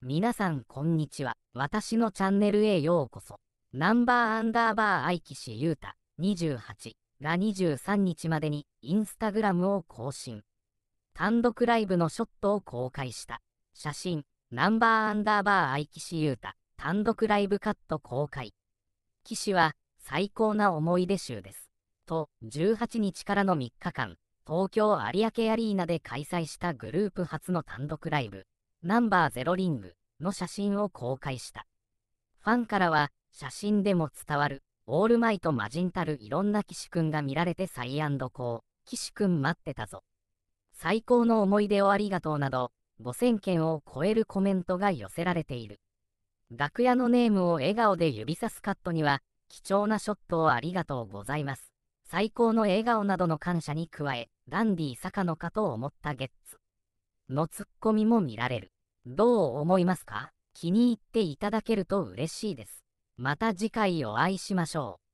皆さんこんにちは。私のチャンネルへようこそ。ナンバーアンダーバー愛騎士ゆうた28が23日までにインスタグラムを更新。単独ライブのショットを公開した。写真、ナンバーアンダーバー愛騎士ゆうた単独ライブカット公開。騎士は最高な思い出集です。と、18日からの3日間、東京有明アリーナで開催したグループ初の単独ライブ。ナンバーゼロリングの写真を公開した。ファンからは、写真でも伝わる、オールマイト魔人たるいろんな岸くんが見られてサイアンドコー、岸くん待ってたぞ。最高の思い出をありがとうなど、5000件を超えるコメントが寄せられている。楽屋のネームを笑顔で指さすカットには、貴重なショットをありがとうございます。最高の笑顔などの感謝に加え、ダンディ坂野かと思ったゲッツ。のツッコミも見られる。どう思いますか気に入っていただけると嬉しいです。また次回お会いしましょう。